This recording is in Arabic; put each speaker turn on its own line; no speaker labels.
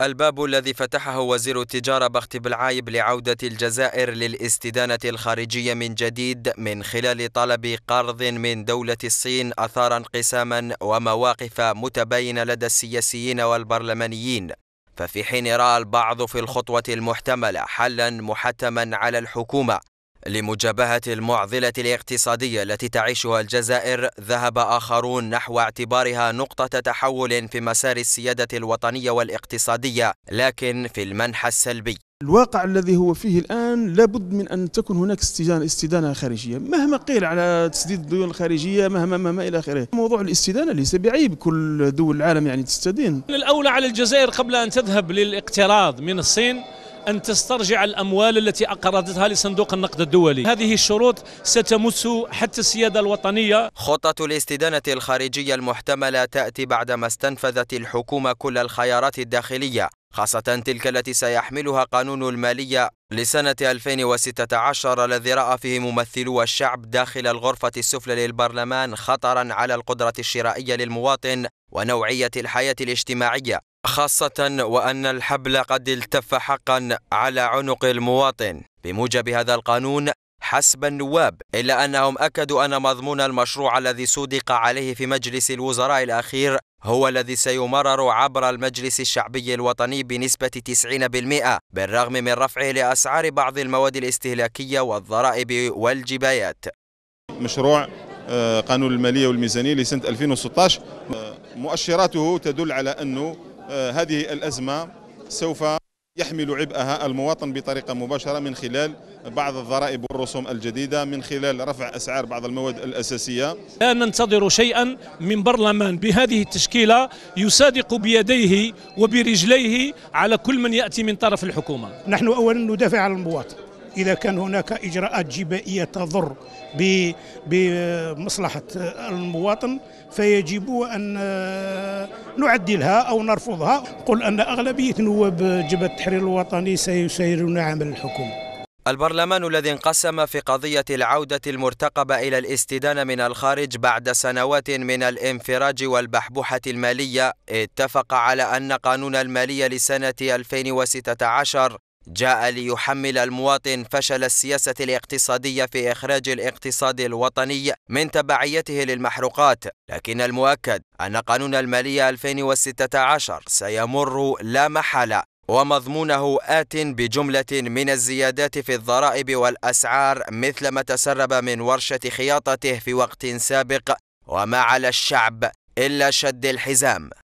الباب الذي فتحه وزير التجارة بخت بالعايب لعودة الجزائر للاستدانة الخارجية من جديد من خلال طلب قرض من دولة الصين أثار انقساما ومواقف متباينة لدى السياسيين والبرلمانيين ففي حين رأى البعض في الخطوة المحتملة حلا محتما على الحكومة لمجابهة المعضلة الاقتصادية التي تعيشها الجزائر ذهب آخرون نحو اعتبارها نقطة تحول في مسار السيادة الوطنية والاقتصادية لكن في المنحى السلبي
الواقع الذي هو فيه الآن لابد من أن تكون هناك استدانة, استدانة خارجية مهما قيل على تسديد الديون الخارجية مهما ما إلى آخره موضوع الاستدانة ليس بعيب كل دول العالم يعني تستدين
الأولى على الجزائر قبل أن تذهب للاقتراض من الصين أن تسترجع الأموال التي أقرضتها لصندوق النقد الدولي هذه الشروط ستمس حتى السيادة الوطنية
خطة الاستدانة الخارجية المحتملة تأتي بعدما استنفذت الحكومة كل الخيارات الداخلية خاصة تلك التي سيحملها قانون المالية لسنة 2016 الذي رأى فيه ممثلو الشعب داخل الغرفة السفلى للبرلمان خطرا على القدرة الشرائية للمواطن ونوعية الحياة الاجتماعية خاصة وأن الحبل قد التف حقا على عنق المواطن بموجب هذا القانون حسب النواب إلا أنهم أكدوا أن مضمون المشروع الذي صدق عليه في مجلس الوزراء الأخير هو الذي سيمرر عبر المجلس الشعبي الوطني بنسبة 90% بالرغم من رفعه لأسعار بعض المواد الاستهلاكية والضرائب والجبايات
مشروع آه، قانون المالية والميزانية لسنة 2016 آه، مؤشراته تدل على أنه آه، هذه الأزمة سوف يحمل عبئها المواطن بطريقة مباشرة من خلال بعض الضرائب والرسوم الجديدة من خلال رفع أسعار بعض المواد الأساسية
لا ننتظر شيئا من برلمان بهذه التشكيلة يصادق بيديه وبرجليه على كل من يأتي من طرف الحكومة
نحن أولا ندافع عن المواطن إذا كان هناك إجراءات جبائية تضر بمصلحة المواطن فيجب أن نعدلها أو نرفضها قل أن أغلبية نواب جبهة التحرير الوطني سيسيرون عمل الحكومة
البرلمان الذي انقسم في قضية العودة المرتقبة إلى الاستدانة من الخارج بعد سنوات من الانفراج والبحبوحة المالية اتفق على أن قانون المالية لسنة 2016 جاء ليحمل المواطن فشل السياسة الاقتصادية في إخراج الاقتصاد الوطني من تبعيته للمحروقات لكن المؤكد أن قانون المالية 2016 سيمر لا محالة ومضمونه آت بجملة من الزيادات في الضرائب والأسعار مثل ما تسرب من ورشة خياطته في وقت سابق وما على الشعب إلا شد الحزام